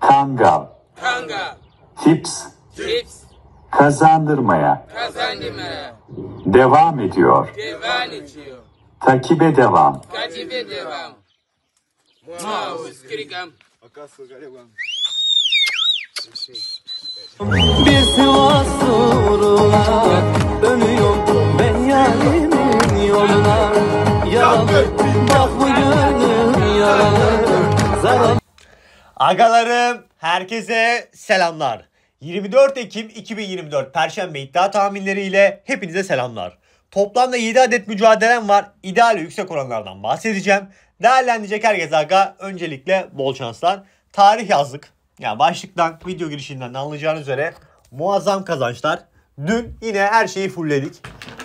Kangal, Kanga. Tips. Tips. Kazandırmaya. Kazandırmaya. Devam ediyor. Devam ediyor. Takibe devam. Takibe devam. Bir Sivas uğruna dönüyorum ben yarimin yoluna Yaralı Agalarım herkese selamlar. 24 Ekim 2024 Perşembe iddia tahminleriyle hepinize selamlar. Toplamda 7 adet mücadelem var. İdeal yüksek oranlardan bahsedeceğim. Değerlendirecek herkes aga öncelikle bol şanslar. Tarih yazdık. Yani başlıktan video girişinden anlayacağınız üzere muazzam kazançlar. Dün yine her şeyi fullledik.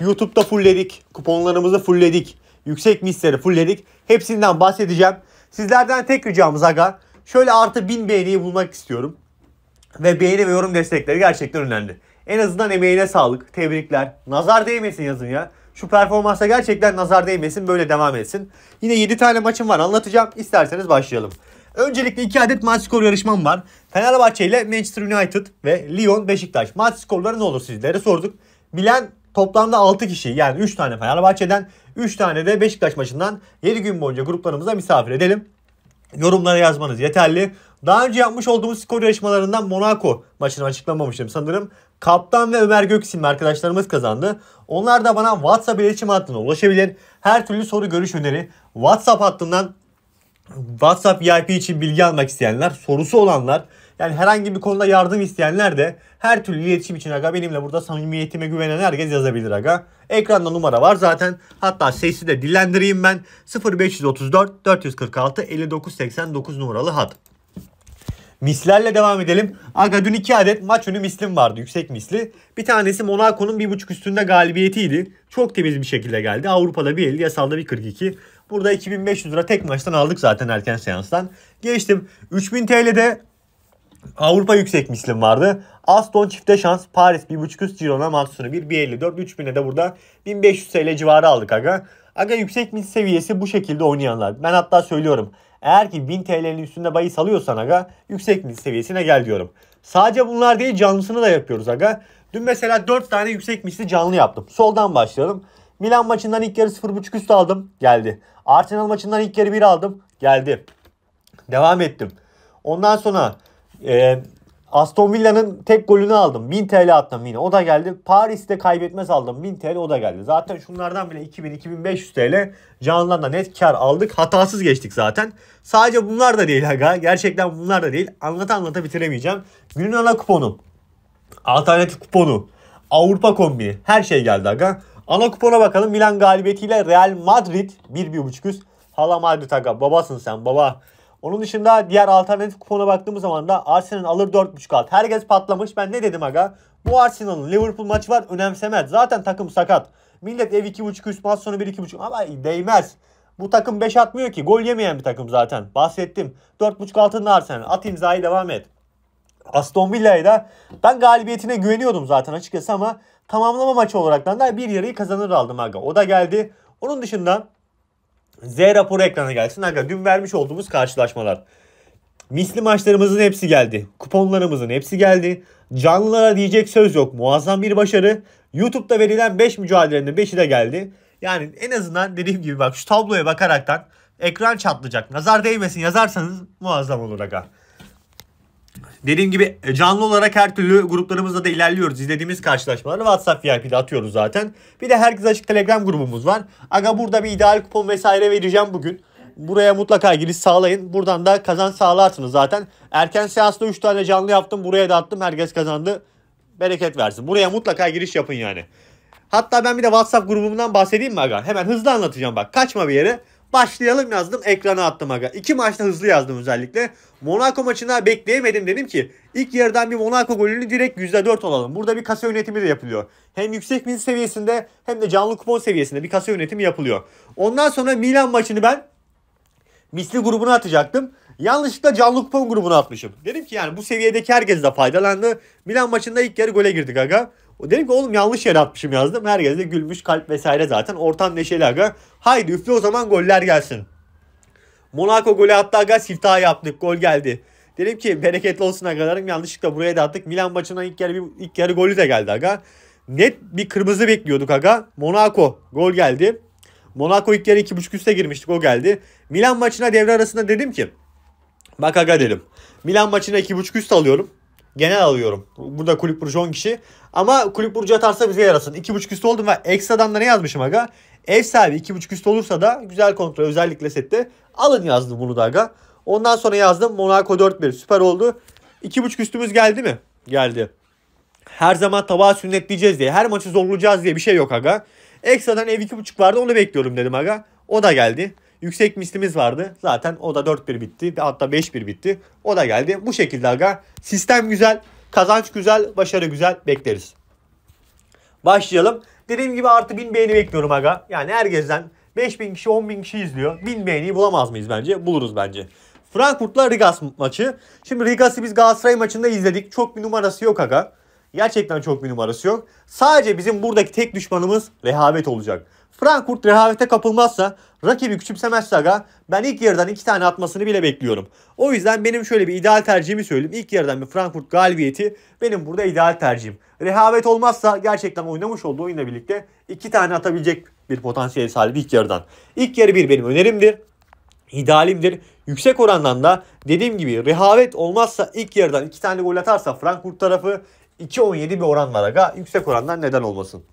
YouTube'da fullledik. Kuponlarımızı fullledik. Yüksek misleri fullledik. Hepsinden bahsedeceğim. Sizlerden tek ricamız aga Şöyle artı 1000 beğeniyi bulmak istiyorum. Ve beğeni ve yorum destekleri gerçekten önemli. En azından emeğine sağlık. Tebrikler. Nazar değmesin yazın ya. Şu performansa gerçekten nazar değmesin. Böyle devam etsin. Yine 7 tane maçım var anlatacağım. İsterseniz başlayalım. Öncelikle 2 adet maç skoru yarışmam var. Fenerbahçe ile Manchester United ve Lyon Beşiktaş. Maç skorları ne olur sizlere sorduk. Bilen toplamda 6 kişi yani 3 tane Fenerbahçe'den 3 tane de Beşiktaş maçından 7 gün boyunca gruplarımıza misafir edelim yorumlara yazmanız yeterli. Daha önce yapmış olduğumuz skor yarışmalarından Monaco maçını açıklamamıştım sanırım. Kaptan ve Ömer Göksim arkadaşlarımız kazandı. Onlar da bana WhatsApp iletişim hattına ulaşabilir. Her türlü soru görüş öneri WhatsApp hattından WhatsApp VIP için bilgi almak isteyenler, sorusu olanlar yani herhangi bir konuda yardım isteyenler de her türlü iletişim için aga benimle burada samimiyetime güvenen herkes yazabilir aga. Ekranda numara var zaten. Hatta sesi de dillendireyim ben. 0534 446 5989 numaralı hat. Mislerle devam edelim. Aga dün iki adet maç önü mislim vardı. Yüksek misli. Bir tanesi Monaco'nun bir buçuk üstünde galibiyetiydi. Çok temiz bir şekilde geldi. Avrupa'da bir 1.50, yasalda bir 42 Burada 2500 lira tek maçtan aldık zaten erken seanstan. Geçtim. 3000 TL'de Avrupa yüksek mislim vardı. Aston çifte şans Paris 1.5 üst Girona Mansuru 1 1.54 3000'e de burada 1500 TL civarı aldık aga. Aga yüksek mis seviyesi bu şekilde oynayanlar. Ben hatta söylüyorum. Eğer ki 1000 TL'nin üstünde bahis salıyorsan aga yüksek mis seviyesine gel diyorum. Sadece bunlar değil canlısını da yapıyoruz aga. Dün mesela 4 tane yüksek misli canlı yaptım. Soldan başlayalım. Milan maçından ilk yarı 0.5 üst aldım. Geldi. Arsenal maçından ilk yarı 1 aldım. Geldi. Devam ettim. Ondan sonra e, Aston Villa'nın tek golünü aldım. 1000 TL attım yine. O da geldi. Paris'te kaybetmez aldım. 1000 TL o da geldi. Zaten şunlardan bile 2000-2500 TL canlarla net kar aldık. Hatasız geçtik zaten. Sadece bunlar da değil aga. Gerçekten bunlar da değil. Anlata anlata bitiremeyeceğim. Günün ana kuponu. Alternatif kuponu. Avrupa kombini. Her şey geldi aga. Ana kupona bakalım. Milan galibiyetiyle Real Madrid 1-1.5 üst. Hala Madrid aga babasın sen baba. Onun dışında diğer alternatif kupona baktığımız zaman da Arsenal alır 4.5 alt. Herkes patlamış. Ben ne dedim aga? Bu Arsenal'ın Liverpool maçı var önemsemez. Zaten takım sakat. Millet ev 2.5 üst maç sonu 1-2.5 ama değmez. Bu takım 5 atmıyor ki. Gol yemeyen bir takım zaten. Bahsettim. 4.5 altında Arsenal. At imzayı devam et. Aston Villa'yı da ben galibiyetine güveniyordum zaten açıkçası ama tamamlama maçı olarak da bir yarıyı kazanır aldım aga. O da geldi. Onun dışında Z raporu ekrana gelsin. Arkadaşlar dün vermiş olduğumuz karşılaşmalar. Misli maçlarımızın hepsi geldi. Kuponlarımızın hepsi geldi. Canlılara diyecek söz yok. Muazzam bir başarı. YouTube'da verilen 5 mücadelenin 5'i de geldi. Yani en azından dediğim gibi bak şu tabloya bakaraktan ekran çatlayacak. Nazar değmesin yazarsanız muazzam olur aga. Dediğim gibi e, canlı olarak her türlü gruplarımızda da ilerliyoruz. İzlediğimiz karşılaşmaları WhatsApp VIP'de atıyoruz zaten. Bir de herkes açık Telegram grubumuz var. Aga burada bir ideal kupon vesaire vereceğim bugün. Buraya mutlaka giriş sağlayın. Buradan da kazan sağlarsınız zaten. Erken seansta 3 tane canlı yaptım. Buraya da attım. Herkes kazandı. Bereket versin. Buraya mutlaka giriş yapın yani. Hatta ben bir de WhatsApp grubumdan bahsedeyim mi aga? Hemen hızlı anlatacağım bak. Kaçma bir yere. Başlayalım yazdım ekrana attım aga. İki maçta hızlı yazdım özellikle. Monaco maçına bekleyemedim dedim ki ilk yarıdan bir Monaco golünü direkt %4 olalım. Burada bir kasa yönetimi de yapılıyor. Hem yüksek mil seviyesinde hem de canlı kupon seviyesinde bir kasa yönetimi yapılıyor. Ondan sonra Milan maçını ben misli grubuna atacaktım. Yanlışlıkla canlı kupon grubuna atmışım. Dedim ki yani bu seviyedeki herkes de faydalandı. Milan maçında ilk yarı gole girdik aga. Dedim ki oğlum yanlış yer atmışım yazdım. Herkes de gülmüş kalp vesaire zaten. Ortam neşeli aga. Haydi üfle o zaman goller gelsin. Monaco golü attı aga siftah yaptık. Gol geldi. Dedim ki bereketli olsun agalarım. Yanlışlıkla buraya da attık. Milan maçından ilk yarı, bir, ilk yarı golü de geldi aga. Net bir kırmızı bekliyorduk aga. Monaco gol geldi. Monaco ilk yarı 2.5 üste girmiştik o geldi. Milan maçına devre arasında dedim ki bak aga dedim. Milan maçına 2.5 üst alıyorum. Genel alıyorum. Burada kulüp burcu 10 kişi. Ama kulüp burcu atarsa bize yarasın. 2.5 üstü oldum ve ekstradan da ne yazmışım aga? Ev sahibi 2.5 üstü olursa da güzel kontrol özellikle sette. Alın yazdım bunu da aga. Ondan sonra yazdım Monaco 4-1 süper oldu. 2.5 üstümüz geldi mi? Geldi. Her zaman tabağa sünnetleyeceğiz diye her maçı zorlayacağız diye bir şey yok aga. Ekstradan ev 2.5 vardı onu bekliyorum dedim aga. O da geldi. Yüksek mislimiz vardı. Zaten o da 4-1 bitti. Hatta 5-1 bitti. O da geldi. Bu şekilde aga. Sistem güzel. Kazanç güzel. Başarı güzel. Bekleriz. Başlayalım. Dediğim gibi artı 1000 beğeni bekliyorum aga. Yani herkesten 5000 kişi 10.000 kişi izliyor. 1000 beğeniyi bulamaz mıyız bence? Buluruz bence. Frankfurt'la Rigas maçı. Şimdi Rigas'ı biz Galatasaray maçında izledik. Çok bir numarası yok aga. Gerçekten çok bir numarası yok. Sadece bizim buradaki tek düşmanımız rehavet olacak. Frankfurt rehavete kapılmazsa, rakibi küçümsemezse aga ben ilk yarıdan iki tane atmasını bile bekliyorum. O yüzden benim şöyle bir ideal tercihimi söyleyeyim. İlk yarıdan bir Frankfurt galibiyeti benim burada ideal tercihim. Rehavet olmazsa gerçekten oynamış olduğu oyunla birlikte iki tane atabilecek bir potansiyel sahibi ilk yarıdan. İlk yarı bir benim önerimdir. İdealimdir. Yüksek orandan da dediğim gibi rehavet olmazsa ilk yarıdan iki tane gol atarsa Frankfurt tarafı 2.17 bir oran var aga. Yüksek orandan neden olmasın.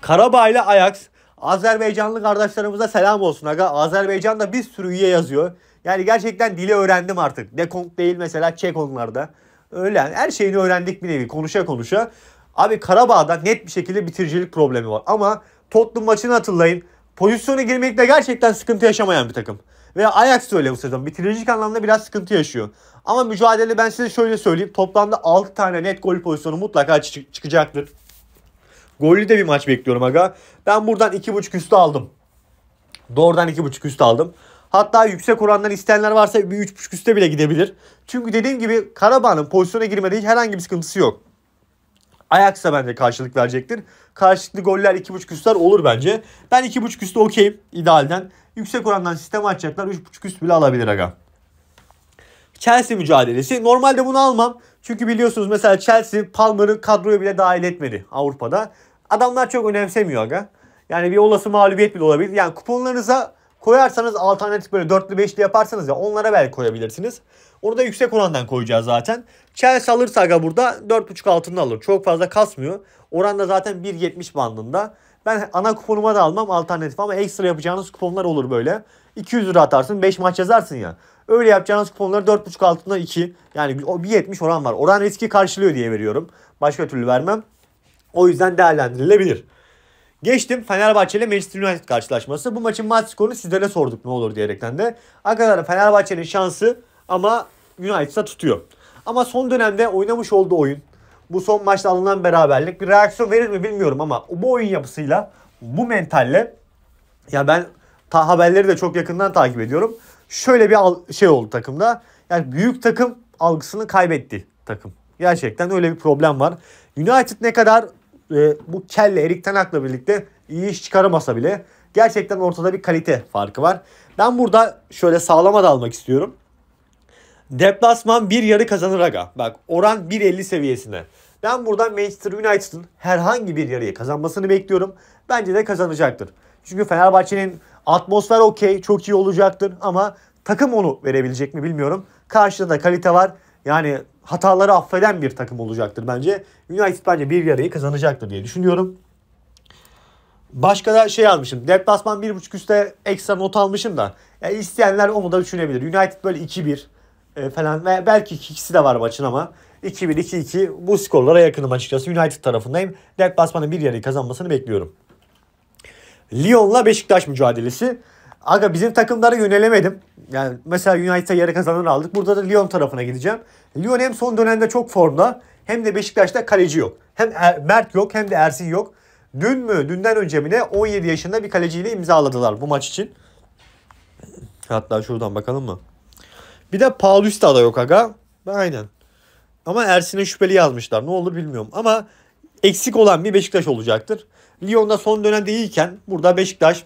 Karabağ ile Ajax. Azerbaycanlı kardeşlerimize selam olsun aga. Azerbaycan'da bir sürü üye yazıyor. Yani gerçekten dili öğrendim artık. Dekont değil mesela Çek onlarda. Öyle yani her şeyini öğrendik bir nevi konuşa konuşa. Abi Karabağ'da net bir şekilde bitiricilik problemi var. Ama Tottenham maçını hatırlayın. Pozisyona girmekte gerçekten sıkıntı yaşamayan bir takım. Ve Ajax da öyle bu sezon. Bitiricilik anlamda biraz sıkıntı yaşıyor. Ama mücadele ben size şöyle söyleyeyim. Toplamda 6 tane net gol pozisyonu mutlaka çık- çıkacaktır. Gollü de bir maç bekliyorum aga. Ben buradan 2.5 üstü aldım. Doğrudan 2.5 üstü aldım. Hatta yüksek orandan isteyenler varsa bir 3.5 üste bile gidebilir. Çünkü dediğim gibi Karabağ'ın pozisyona girmede hiç herhangi bir sıkıntısı yok. Ayaksa bence karşılık verecektir. Karşılıklı goller 2.5 üstler olur bence. Ben 2.5 üstü okeyim idealden. Yüksek orandan sistem açacaklar. 3.5 üst bile alabilir aga. Chelsea mücadelesi. Normalde bunu almam. Çünkü biliyorsunuz mesela Chelsea Palmer'ı kadroya bile dahil etmedi Avrupa'da adamlar çok önemsemiyor aga. Yani bir olası mağlubiyet bile olabilir. Yani kuponlarınıza koyarsanız alternatif böyle dörtlü beşli yaparsanız ya onlara belki koyabilirsiniz. Onu da yüksek orandan koyacağız zaten. Chelsea alırsa aga burada 4.5 altında alır. Çok fazla kasmıyor. Oran da zaten 1.70 bandında. Ben ana kuponuma da almam alternatif ama ekstra yapacağınız kuponlar olur böyle. 200 lira atarsın 5 maç yazarsın ya. Öyle yapacağınız kuponları 4.5 altında 2. Yani 1.70 oran var. Oran riski karşılıyor diye veriyorum. Başka türlü vermem. O yüzden değerlendirilebilir. Geçtim Fenerbahçe ile Manchester United karşılaşması. Bu maçın maç skorunu sizlere sorduk ne olur diyerekten de. Arkadaşlar Fenerbahçe'nin şansı ama United'a tutuyor. Ama son dönemde oynamış olduğu oyun, bu son maçta alınan beraberlik bir reaksiyon verir mi bilmiyorum ama bu oyun yapısıyla, bu mentalle ya ben ta haberleri de çok yakından takip ediyorum. Şöyle bir şey oldu takımda. Yani büyük takım algısını kaybetti takım. Gerçekten öyle bir problem var. United ne kadar e, bu Kelle Erik Tenak'la birlikte iyi iş çıkaramasa bile gerçekten ortada bir kalite farkı var. Ben burada şöyle sağlama da almak istiyorum. Deplasman bir yarı kazanır aga. Bak oran 1.50 seviyesine. Ben buradan Manchester United'ın herhangi bir yarıyı kazanmasını bekliyorum. Bence de kazanacaktır. Çünkü Fenerbahçe'nin atmosfer okey, çok iyi olacaktır ama takım onu verebilecek mi bilmiyorum. Karşıda da kalite var. Yani hataları affeden bir takım olacaktır bence. United bence bir yarayı kazanacaktır diye düşünüyorum. Başka da şey almışım. Deplasman 1.5 üstte ekstra not almışım da. Yani isteyenler onu da düşünebilir. United böyle 2-1 e, falan ve belki ikisi de var maçın ama 2-1 2-2 bu skorlara yakınım açıkçası. United tarafındayım. Deplasman'ın bir yarayı kazanmasını bekliyorum. Lyon'la Beşiktaş mücadelesi. Aga bizim takımlara yönelemedim. Yani mesela United'a yarı kazanır aldık. Burada da Lyon tarafına gideceğim. Lyon hem son dönemde çok formda hem de Beşiktaş'ta kaleci yok. Hem er Mert yok hem de Ersin yok. Dün mü dünden önce mi ne 17 yaşında bir kaleciyle imzaladılar bu maç için. Hatta şuradan bakalım mı? Bir de Paulista da yok aga. Aynen. Ama Ersin'e şüpheli yazmışlar. Ne olur bilmiyorum. Ama eksik olan bir Beşiktaş olacaktır. Lyon'da son dönemde iyiyken burada Beşiktaş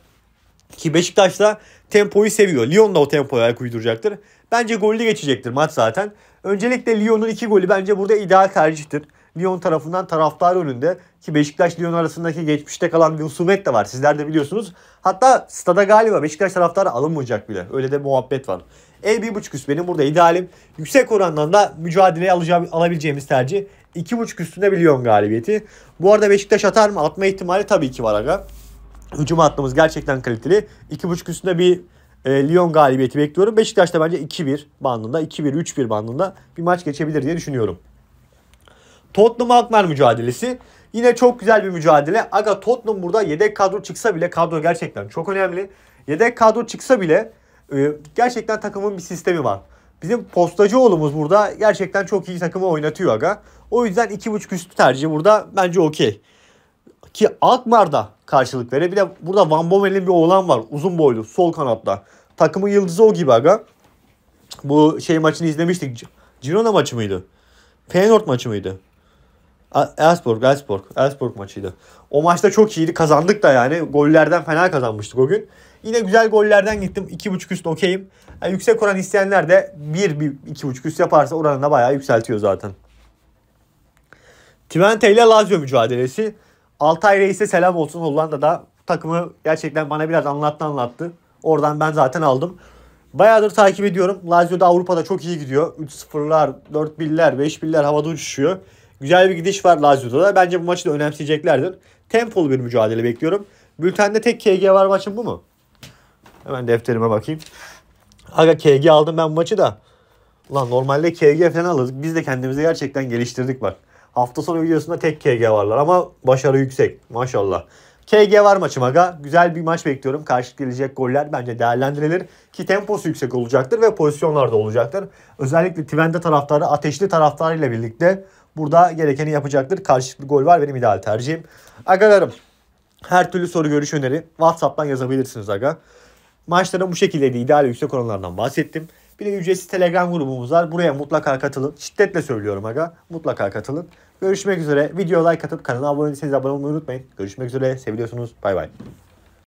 ki Beşiktaş da tempoyu seviyor. Lyon da o tempoya ayak uyduracaktır. Bence gollü geçecektir maç zaten. Öncelikle Lyon'un iki golü bence burada ideal tercihtir. Lyon tarafından taraftar önünde ki Beşiktaş Lyon arasındaki geçmişte kalan bir husumet de var. Sizler de biliyorsunuz. Hatta stada galiba Beşiktaş taraftarı alınmayacak bile. Öyle de muhabbet var. E 1.5 üst benim burada idealim. Yüksek orandan da mücadeleye alacağım, alabileceğimiz tercih. 2.5 üstünde bir Lyon galibiyeti. Bu arada Beşiktaş atar mı? Atma ihtimali tabii ki var aga. Hücum hattımız gerçekten kaliteli. 2.5 üstünde bir e, Lyon galibiyeti bekliyorum. Beşiktaş'ta bence 2-1 bandında, 2-1, 3-1 bandında bir maç geçebilir diye düşünüyorum. Tottenham Alkmaar mücadelesi. Yine çok güzel bir mücadele. Aga Tottenham burada yedek kadro çıksa bile kadro gerçekten çok önemli. Yedek kadro çıksa bile e, gerçekten takımın bir sistemi var. Bizim postacı oğlumuz burada gerçekten çok iyi takımı oynatıyor aga. O yüzden 2.5 üstü tercih burada bence okey. Ki Alkmaar'da karşılık veriyor. Bir de burada Van Bommel'in bir oğlan var. Uzun boylu. Sol kanatta. Takımın yıldızı o gibi aga. Bu şey maçını izlemiştik. Girona maçı mıydı? Feyenoord maçı mıydı? Elsborg, Elsborg, Elsborg maçıydı. O maçta çok iyiydi. Kazandık da yani. Gollerden fena kazanmıştık o gün. Yine güzel gollerden gittim. 2.5 üst okeyim. Yani yüksek oran isteyenler de 1, 1 2.5 üst yaparsa oranını da bayağı yükseltiyor zaten. Twente ile Lazio mücadelesi. Altay Reis'e selam olsun Hollanda'da. Takımı gerçekten bana biraz anlattı anlattı. Oradan ben zaten aldım. Bayağıdır takip ediyorum. Lazio'da Avrupa'da çok iyi gidiyor. 3-0'lar, 4-1'ler, 5-1'ler havada uçuşuyor. Güzel bir gidiş var Lazio'da da. Bence bu maçı da önemseyeceklerdir. Tempolu bir mücadele bekliyorum. Bültende tek KG var maçın bu mu? Hemen defterime bakayım. Aga KG aldım ben bu maçı da. Ulan normalde KG falan alırdık. Biz de kendimizi gerçekten geliştirdik bak. Hafta sonu videosunda tek KG varlar ama başarı yüksek maşallah. KG var maçı maga, Güzel bir maç bekliyorum. Karşı gelecek goller bence değerlendirilir. Ki temposu yüksek olacaktır ve pozisyonlarda olacaktır. Özellikle Twente taraftarı ateşli taraftarıyla birlikte burada gerekeni yapacaktır. Karşılıklı gol var benim ideal tercihim. Agalarım her türlü soru görüş öneri Whatsapp'tan yazabilirsiniz aga. Maçların bu şekildeydi. İdeal yüksek oranlardan bahsettim. Bir de ücretsiz Telegram grubumuz var. Buraya mutlaka katılın. Şiddetle söylüyorum aga. Mutlaka katılın. Görüşmek üzere. Video like atıp kanala abone değilseniz abone olmayı unutmayın. Görüşmek üzere. Seviyorsunuz. Bay bay.